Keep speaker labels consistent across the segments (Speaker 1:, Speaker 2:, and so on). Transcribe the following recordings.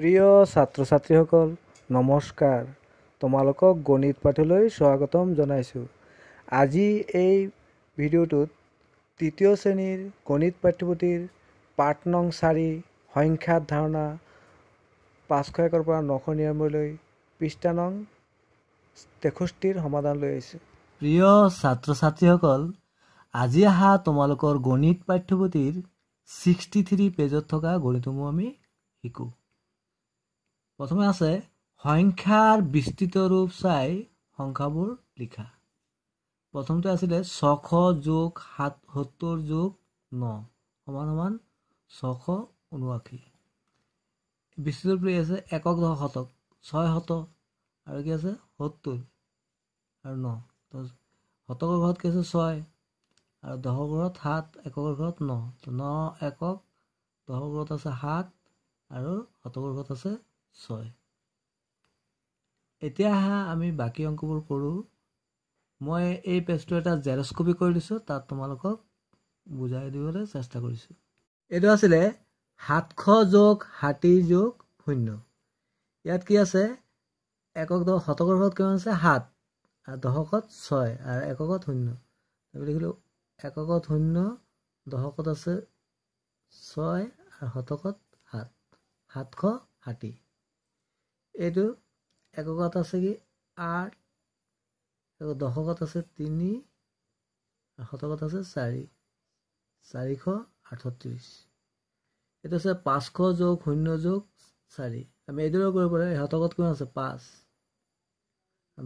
Speaker 1: প্ৰিয় ছাত্ৰ ছাত্ৰীসকল নমস্কাৰ তোমালোকক গণিত পাঠলৈ স্বাগতম জনাইছোঁ আজি এই ভিডিঅ'টোত তৃতীয় শ্ৰেণীৰ গণিত পাঠ্যপুথিৰ পাঠ নং চাৰি সংখ্যাৰ ধাৰণা পাঁচশ একৰ পৰা নশ নিৰান্নব্বৈলৈ পৃষ্ঠা নং তেষষ্ঠিৰ সমাধান লৈ আহিছোঁ প্ৰিয় ছাত্ৰ ছাত্ৰীসকল আজি অহা তোমালোকৰ গণিত পাঠ্যপুথিৰ ছিক্সটি থ্ৰী পেজত থকা গণিতসমূহ আমি শিকোঁ প্ৰথমে আছে সংখ্যাৰ বিস্তৃত ৰূপ চাই সংখ্যাবোৰ লিখা প্ৰথমতে আছিলে ছশ যোগ সাত সত্তৰ যোগ ন সমান সমান ছশ ঊনাশী বিস্তৃত ৰূপ আছে একক দশ শতক ছয় শত আৰু কি আছে সত্তৰ আৰু ন ত শতকৰ ঘৰত কি আছে ছয় আৰু দহৰ ঘৰত সাত এককৰ ঘৰত ন ন একক দহৰ ঘৰত আছে সাত আৰু শতকৰ ঘৰত আছে ছয় এতিয়া আহা আমি বাকী অংকবোৰ কৰোঁ মই এই পেজটো এটা জেৰস্কপি কৰি দিছোঁ তাত তোমালোকক বুজাই দিবলৈ চেষ্টা কৰিছোঁ এইটো আছিলে সাতশ যোগ ষাঠি যোগ শূন্য ইয়াত কি আছে একক দহ শতকৰ ঘৰত কিমান আছে সাত আৰু দশকত ছয় আৰু এককত শূন্য আমি দেখিলোঁ এককত শূন্য দশকত আছে ছয় আৰু শতকত সাত সাতশ ষাঠি এইটো এককত আছে কি আঠ দশকত আছে তিনি শতকত আছে চাৰি চাৰিশ আঠত্ৰিছ এইটো আছে পাঁচশ যোগ শূন্য যোগ চাৰি আমি এইদৰে কৰিব পাৰোঁ এই শতকত কিমান আছে পাঁচ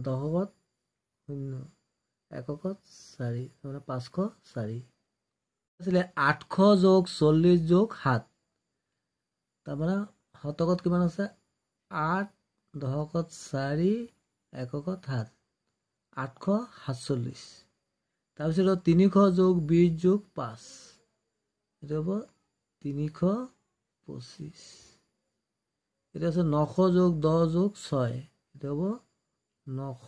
Speaker 1: দশকত শূন্য এককত চাৰি তাৰমানে পাঁচশ চাৰি আছিলে আঠশ যোগ চল্লিছ যোগ সাত তাৰমানে শতকত কিমান আছে আঠ দশকত চাৰি এককত সাত আঠশ সাতচল্লিছ তাৰপিছত তিনিশ যোগ বিছ যোগ পাঁচ এইটো হ'ব তিনিশ পঁচিছ এতিয়া আছে নশ যোগ দহ যোগ ছয় এইটো হ'ব নশ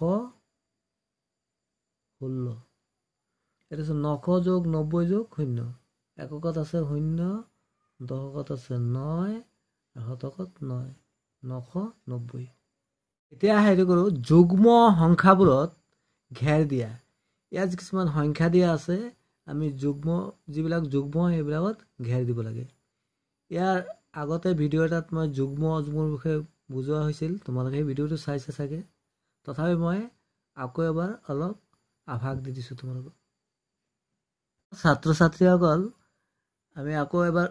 Speaker 1: ষোল্ল এতিয়া আছে নশ যোগ নব্বৈ যোগ শূন্য এককত আছে শূন্য দশকত আছে নয় শতকত নয় নশ নব্বৈ এতিয়া হেৰি কৰোঁ যুগ্ম সংখ্যাবোৰত ঘেৰ দিয়া ইয়াত কিছুমান সংখ্যা দিয়া আছে আমি যুগ্ম যিবিলাক যুগ্ম সেইবিলাকত ঘেৰ দিব লাগে ইয়াৰ আগতে ভিডিঅ' এটাত মই যুগ্ম অযুগ্মৰ বিষয়ে বুজোৱা হৈছিল তোমালোকে সেই ভিডিঅ'টো চাইছা চাগে তথাপি মই আকৌ এবাৰ অলপ আভাস দি দিছোঁ তোমালোকক ছাত্ৰ ছাত্ৰীসকল আমি আকৌ এবাৰ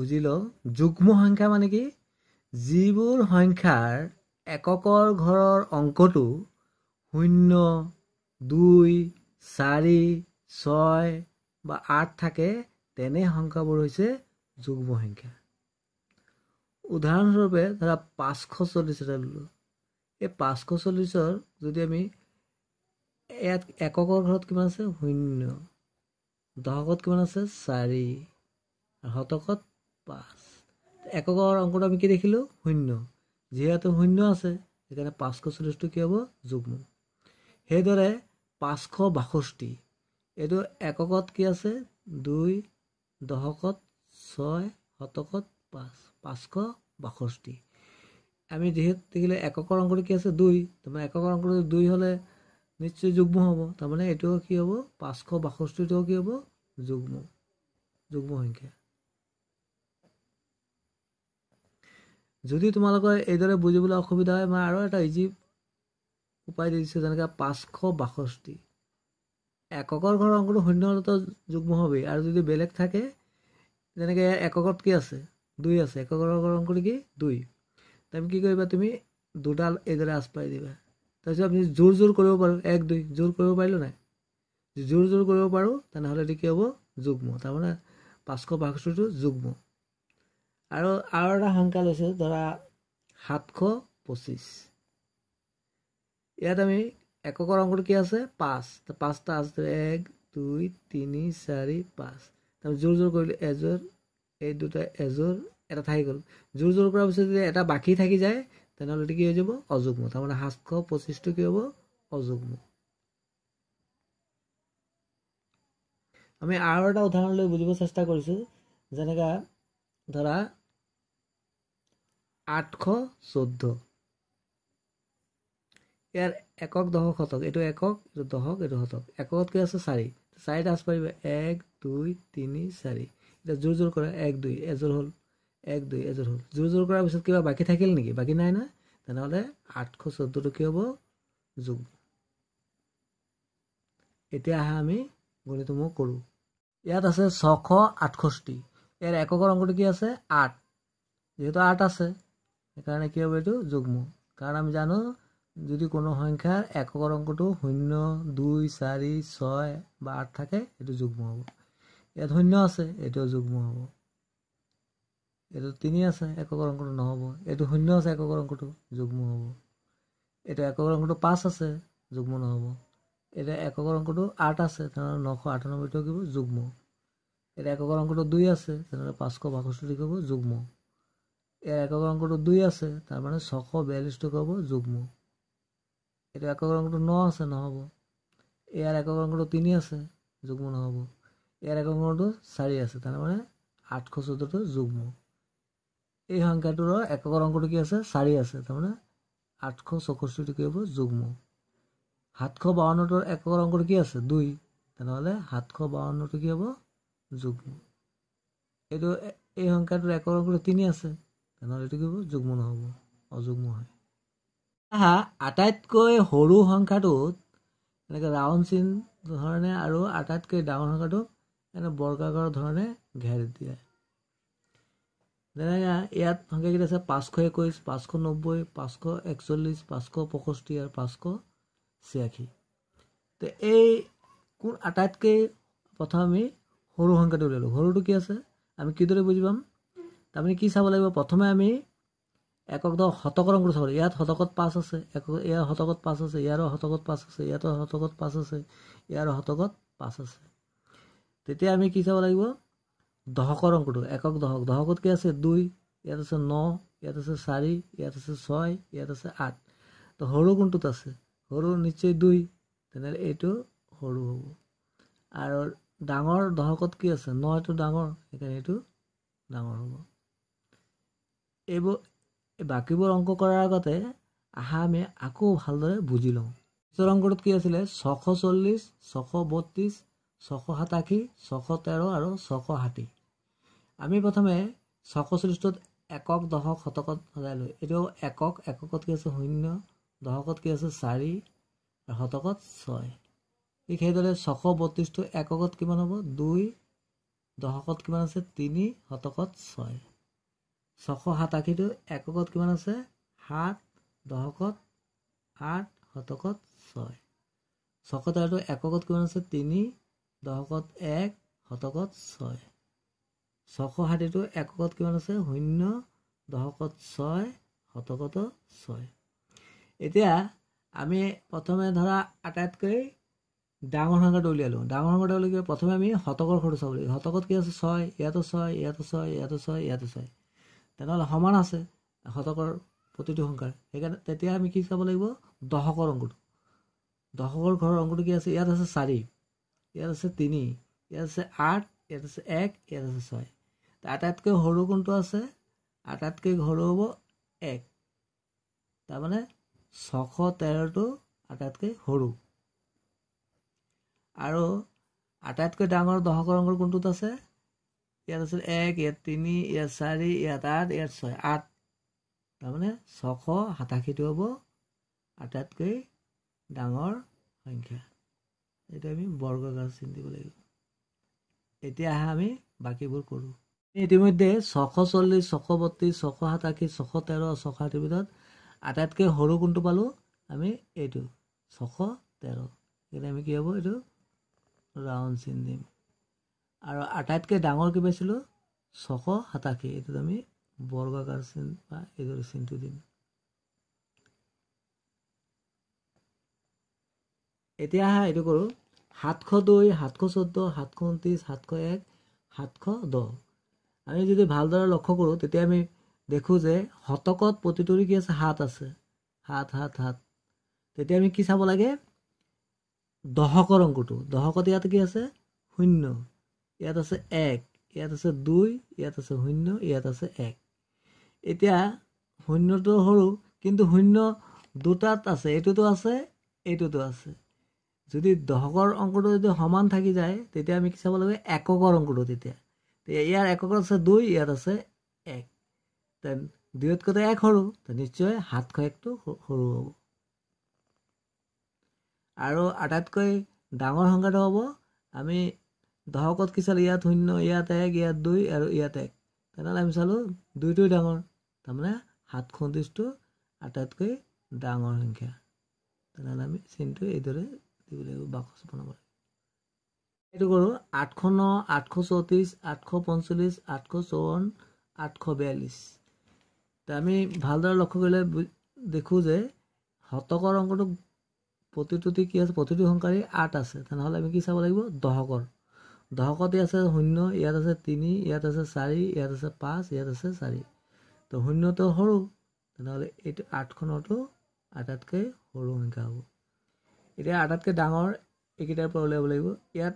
Speaker 1: বুজি লওঁ যুগ্ম সংখ্যা মানে কি যিবোৰ সংখ্যাৰ এককৰ ঘৰৰ অংকটো শূন্য দুই চাৰি ছয় বা আঠ থাকে তেনে সংখ্যাবোৰ হৈছে যুগ্ম সংখ্যা উদাহৰণস্বৰূপে ধৰা পাঁচশ চল্লিছ এটা ল'লোঁ এই পাঁচশ চল্লিছৰ যদি আমি ইয়াত এককৰ ঘৰত কিমান আছে শূন্য দশকত কিমান আছে চাৰি শতকত পাঁচ এককৰ অংকটো আমি কি দেখিলোঁ শূন্য যিহেতু শূন্য আছে সেইকাৰণে পাঁচশ চল্লিছটো কি হ'ব যুগ্ম সেইদৰে পাঁচশ বাষষ্ঠি এইটো এককত কি আছে দুই দশকত ছয় শতকত পাঁচ পাঁচশ বাষষ্ঠি আমি যিহেতু দেখিলে এককৰ অংকটো কি আছে দুই তাৰমানে এককৰ অংকটো দুই হ'লে নিশ্চয় যুগ্ম হ'ব তাৰমানে এইটো কি হ'ব পাঁচশ বাষষ্ঠিটো কি হ'ব যুগ্ম যুগ্ম সংখ্যা যদি তোমালোকৰ এইদৰে বুজিবলৈ অসুবিধা হয় মই আৰু এটা ইজি উপায় দি দিছোঁ যেনেকৈ পাঁচশ বাষষ্ঠি এককৰ ঘৰৰ অংকটো শূন্য হ'লেতো যুগ্ম হ'বই আৰু যদি বেলেগ থাকে যেনেকৈ এককত কি আছে দুই আছে এককৰ ঘৰৰ অংকটো কি দুই তুমি কি কৰিবা তুমি দুডাল এইদৰে আঁচ পাৰি দিবা তাৰপিছত আপুনি জোৰ জোৰ কৰিব পাৰোঁ এক দুই জোৰ কৰিব পাৰিলোঁ নাই জোৰ জোৰ কৰিব পাৰোঁ তেনেহ'লে কি হ'ব যুগ্ম তাৰমানে পাঁচশ বাষষ্ঠিটো যুগ্ম আৰু আৰু এটা সংখ্যা লৈছোঁ ধৰা সাতশ পঁচিছ ইয়াত আমি এককৰ অংকটো কি আছে পাঁচ পাঁচটা আছে এক দুই তিনি চাৰি পাঁচ তাৰপিছত জোৰ জোৰ কৰিলোঁ এযোৰ এই দুটা এযোৰ এটা থাকি গ'ল জোৰ জোৰ কৰাৰ পিছত যদি এটা বাকী থাকি যায় তেনেহ'লে কি হৈ যাব অযুগ্ম তাৰমানে সাতশ পঁচিছটো কি হ'ব অযুগ্ম আমি আৰু এটা উদাহৰণ লৈ বুজিব চেষ্টা কৰিছোঁ যেনেকৈ ধৰা আঠশ চৈধ্য ইয়াৰ একক দশক শতক এইটো একক এইটো দশক এইটো শতক এককত কি আছে চাৰি চাৰিটা আঁচ পাৰিব এক দুই তিনি চাৰি এতিয়া জোৰ জোৰ কৰা এক দুই এযোৰ হ'ল এক দুই এযোৰ হ'ল জোৰ জোৰ কৰাৰ পিছত কিবা বাকী থাকিল নেকি বাকী নাই নহয় তেনেহ'লে আঠশ চৈধ্যটো কি হ'ব যোগ এতিয়া আহে আমি গণিটো মই কৰোঁ ইয়াত আছে ছশ আঠষষ্ঠি ইয়াৰ এককৰ অংকটো কি আছে আঠ যিহেতু আঠ আছে সেইকাৰণে কি হ'ব এইটো যুগ্ম কাৰণ আমি জানো যদি কোনো সংখ্যাৰ একক অংকটো শূন্য দুই চাৰি ছয় বা আঠ থাকে এইটো যুগ্ম হ'ব ইয়াত শূন্য আছে এইটোও যুগ্ম হ'ব এইটো তিনি আছে একক অংকটো নহ'ব এইটো শূন্য আছে একক অংকটো যুগ্ম হ'ব এতিয়া একক অংকটো পাঁচ আছে যুগ্ম নহ'ব এতিয়া একক অংকটো আঠ আছে তেনেহ'লে নশ আঠানব্বৈটো কি হ'ব যুগ্ম এতিয়া একক অংকটো দুই আছে তেনেহ'লে পাঁচশ বাষষ্ঠি কি হ'ব যুগ্ম একক অংকটো দুই আছে তাৰমানে ছশ বিয়াল্লিছ টকা হ'ব যুগ্ম এইটো একক অংকটো ন আছে নহ'ব ইয়াৰ একক অংকটো তিনি আছে যুগ্ম নহ'ব ইয়াৰ একক অংকটো চাৰি আছে তাৰমানে আঠশ চৈধ্যটো যুগ্ম এই সংখ্যাটোৰ একক অংকটো কি আছে চাৰি আছে তাৰমানে আঠশ চৌষষ্ঠিটো কি হ'ব যুগ্ম সাতশ বাৱন্নটোৰ একক অংকটো কি আছে দুই তেনেহ'লে সাতশ বাৱন্নটো কি হ'ব যুগ্ম এইটো এই সংখ্যাটোৰ একক অংকটো তিনি আছে এনালিটিক হ'ব যুগ্ম নহ'ব অযুগ্ম হয় আহা আটাইতকৈ সৰু সংখ্যাটোত এনেকৈ ৰাউণ্ড চিন ধৰণে আৰু আটাইতকৈ ডাঙৰ সংখ্যাটো এনে বৰ্গাকাৰৰ ধৰণে ঘেৰ দিয়ে যেনেকৈ ইয়াত সংখ্যাকেইটা আছে পাঁচশ একৈছ পাঁচশ নব্বৈ পাঁচশ একচল্লিছ পাঁচশ পয়ষষ্ঠি আৰু পাঁচশ ছিয়াশী তে এই কোন আটাইতকৈ প্ৰথম আমি সৰু সংখ্যাটো উলিয়ালোঁ সৰুটো কি আছে আমি কিদৰে বুজি পাম তাৰমানে কি চাব লাগিব প্ৰথমে আমি একক দহ শতকৰ অংকটো চাব লাগিব ইয়াত শতকত পাঁচ আছে একক ইয়াৰ শতকত পাঁচ আছে ইয়াৰো শতকত পাঁচ আছে ইয়াতো শতকত পাঁচ আছে ইয়াৰো শতকত পাঁচ আছে তেতিয়া আমি কি চাব লাগিব দশকৰ অংকটো একক দশক দশকত কি আছে দুই ইয়াত আছে ন ইয়াত আছে চাৰি ইয়াত আছে ছয় ইয়াত আছে আঠ তো সৰু কোনটোত আছে সৰু নিশ্চয় দুই তেনেহ'লে এইটো সৰু হ'ব আৰু ডাঙৰ দশকত কি আছে ন এইটো ডাঙৰ সেইকাৰণে এইটো ডাঙৰ হ'ব এইবোৰ বাকীবোৰ অংক কৰাৰ আগতে আহা আমি আকৌ ভালদৰে বুজি লওঁ পিছৰ অংকটোত কি আছিলে ছশ চল্লিছ ছশ বত্ৰিছ ছশ সাতাশী ছশ তেৰ আৰু ছশ ষাঠি আমি প্ৰথমে ছশ চল্লিছটোত একক দশক শতকত সজাই লৈ এইটো একক এককত কি আছে শূন্য দশকত কি আছে চাৰি আৰু শতকত ছয় ঠিক সেইদৰে ছশ বত্ৰিছটো এককত কিমান হ'ব দুই দশকত কিমান আছে তিনি শতকত ছয় ছশ সাতাশীটো এককত কিমান আছে সাত দশকত সাত শতকত ছয় ছশ তেৰটো এককত কিমান আছে তিনি দশকত এক শতকত ছয় ছশ ষাঠিটো এককত কিমান আছে শূন্য দশকত ছয় শতকতো ছয় এতিয়া আমি প্ৰথমে ধৰা আটাইতকৈ ডাঙৰ সংখ্যাটো উলিয়ালোঁ ডাঙৰ সংখ্যাটো উলিয়াই প্ৰথমে আমি শতকৰ ঘৰটো চাব লাগিব শতকত কি আছে ছয় ইয়াতো ছয় ইয়াতো ছয় ইয়াতো ছয় ইয়াতো ছয় তেনেহ'লে সমান আছে শতকৰ প্ৰতিটো সংখ্যাৰ সেইকাৰণে তেতিয়া আমি কি চাব লাগিব দশকৰ অংকটো দশকৰ ঘৰৰ অংকটো কি আছে ইয়াত আছে চাৰি ইয়াত আছে তিনি ইয়াত আছে আঠ ইয়াত আছে এক ইয়াত আছে ছয় আটাইতকৈ সৰু কোনটো আছে আটাইতকৈ সৰু হ'ব এক তাৰমানে ছশ তেৰটো আটাইতকৈ সৰু আৰু আটাইতকৈ ডাঙৰ দশকৰ অংকৰ কোনটোত আছে ইয়াত আছিল এক ইয়াত তিনি ইয়াত চাৰি ইয়াত আঠ ইয়াত ছয় আঠ তাৰমানে ছশ সাতাশীটো হ'ব আটাইতকৈ ডাঙৰ সংখ্যা এইটো আমি বৰ্গকাৰ চিন্তিব লাগিব এতিয়া আহা আমি বাকীবোৰ কৰোঁ ইতিমধ্যে ছশ চল্লিছ ছশ বত্ৰিছ ছশ সাতাশী ছশ তেৰ ছশ ষাঠিৰ ভিতৰত আটাইতকৈ সৰু কোনটো পালোঁ আমি এইটো ছশ তেৰ এতিয়া আমি কি হ'ব এইটো ৰাউণ্ড চিন দিম আৰু আটাইতকৈ ডাঙৰ কিবা আছিলোঁ ছশ সাতাশী এইটোত আমি বৰ্গাকাৰ চিন বা এইদৰে চিনটো দিম এতিয়া আহা এইটো কৰোঁ সাতশ দুই সাতশ চৈধ্য সাতশ ঊনত্ৰিছ সাতশ এক সাতশ দহ আমি যদি ভালদৰে লক্ষ্য কৰোঁ তেতিয়া আমি দেখোঁ যে শতকত প্ৰতিটোৰে কি আছে সাত আছে সাত সাত সাত তেতিয়া আমি কি চাব লাগে দশকৰ অংকটো দশকত ইয়াত কি আছে শূন্য ইয়াত আছে এক ইয়াত আছে দুই ইয়াত আছে শূন্য ইয়াত আছে এক এতিয়া শূন্যটো সৰু কিন্তু শূন্য দুটাত আছে এইটোতো আছে এইটোতো আছে যদি দশকৰ অংকটো যদি সমান থাকি যায় তেতিয়া আমি কি চাব লাগে এককৰ অংকটো তেতিয়া ইয়াৰ এককত আছে দুই ইয়াত আছে এক দুয়োতকৈ এক সৰু নিশ্চয় সাতশ একটো সৰু হ'ব আৰু আটাইতকৈ ডাঙৰ সংখ্যাটো হ'ব আমি দশকত কি চালোঁ ইয়াত শূন্য ইয়াত এক ইয়াত দুই আৰু ইয়াত এক তেনেহ'লে আমি চালোঁ দুইটোৱে ডাঙৰ তাৰমানে সাতষষ্ঠিটো আটাইতকৈ ডাঙৰ সংখ্যা তেনেহ'লে আমি চিনটো এইদৰে দিব লাগিব বাকচ বনাব লাগিব এইটো কৰোঁ আঠশ ন আঠশ চৌত্ৰিছ আঠশ পঞ্চল্লিছ আঠশ চৌৱন্ন আঠশ বিয়াল্লিছ তে আমি ভালদৰে লক্ষ্য কৰিলে দেখোঁ যে শতকৰ অংকটো প্ৰতিটোতে কি আছে প্ৰতিটো সংখ্যাৰে আঠ আছে তেনেহ'লে আমি কি চাব লাগিব দশকৰ দশকত আছে শূন্য ইয়াত আছে তিনি ইয়াত আছে চাৰি ইয়াত আছে পাঁচ ইয়াত আছে চাৰি তো শূন্যটো সৰু তেনেহ'লে এইটো আঠখনতো আটাইতকৈ সৰু সংখ্যা হ'ব এতিয়া আটাইতকৈ ডাঙৰ এইকেইটাৰ পৰা উলিয়াব লাগিব ইয়াত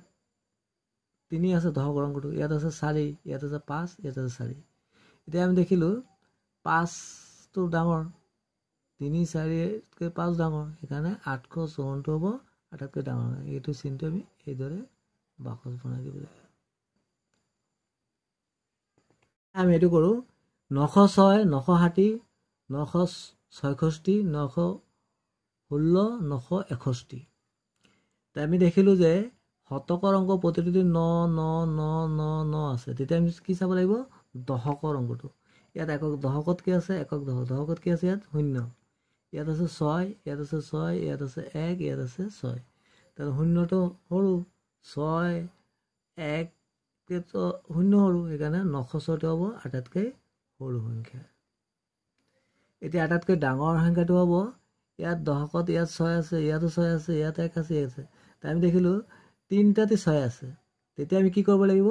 Speaker 1: তিনি আছে দশক অংকটো ইয়াত আছে চাৰি ইয়াত আছে পাঁচ ইয়াত আছে চাৰি এতিয়া আমি দেখিলোঁ পাঁচটো ডাঙৰ তিনি চাৰিতকৈ পাঁচ ডাঙৰ সেইকাৰণে আঠশ চৌৱনটো হ'ব আটাইতকৈ ডাঙৰ এইটো চিনটো আমি সেইদৰে বাকচ বনাই দিব লাগে আমি এইটো কৰোঁ নশ ছয় নশ ষাঠি নশ ছয়ষষ্ঠি নশ ষোল্ল নশ এষষ্ঠি তে আমি দেখিলোঁ যে শতকৰ অংক প্ৰতিটোতে ন ন ন ন ন আছে তেতিয়া আমি কি চাব লাগিব দশকৰ অংকটো ইয়াত একক দশকত কি আছে একক দশক দশকত কি আছে ইয়াত শূন্য ইয়াত আছে ছয় ইয়াত আছে ছয় ইয়াত আছে এক ইয়াত আছে ছয় তাৰ শূন্যটো সৰু ছয় এক শূন্য সৰু সেইকাৰণে নশ ছয়টো হ'ব আটাইতকৈ সৰু সংখ্যা এতিয়া আটাইতকৈ ডাঙৰ সংখ্যাটো হ'ব ইয়াত দশকত ইয়াত ছয় আছে ইয়াতো ছয় আছে ইয়াত এক আছে ইয়াত আছে আমি দেখিলোঁ তিনিটাতে ছয় আছে তেতিয়া আমি কি কৰিব লাগিব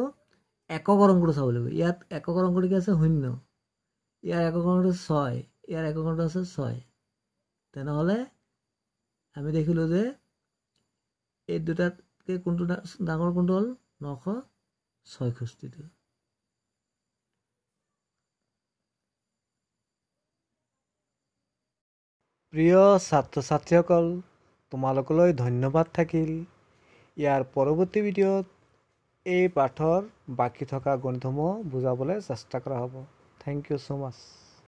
Speaker 1: একক অংকটো চাব লাগিব ইয়াত একক অংকটো কি আছে শূন্য ইয়াৰ একক অংকটো ছয় ইয়াৰ একক অংকটো আছে ছয় তেনেহ'লে আমি দেখিলোঁ যে এই দুটাত তাতকৈ কোনটো ডাঙৰ কোনটো হ'ল নশ ছয়ষষ্ঠিটো প্ৰিয় ছাত্ৰ ছাত্ৰীসকল তোমালোকলৈ ধন্যবাদ থাকিল ইয়াৰ পৰৱৰ্তী ভিডিঅ'ত এই পাঠৰ বাকী থকা গণিতসমূহ বুজাবলৈ চেষ্টা কৰা হ'ব থেংক ইউ ছ' মাছ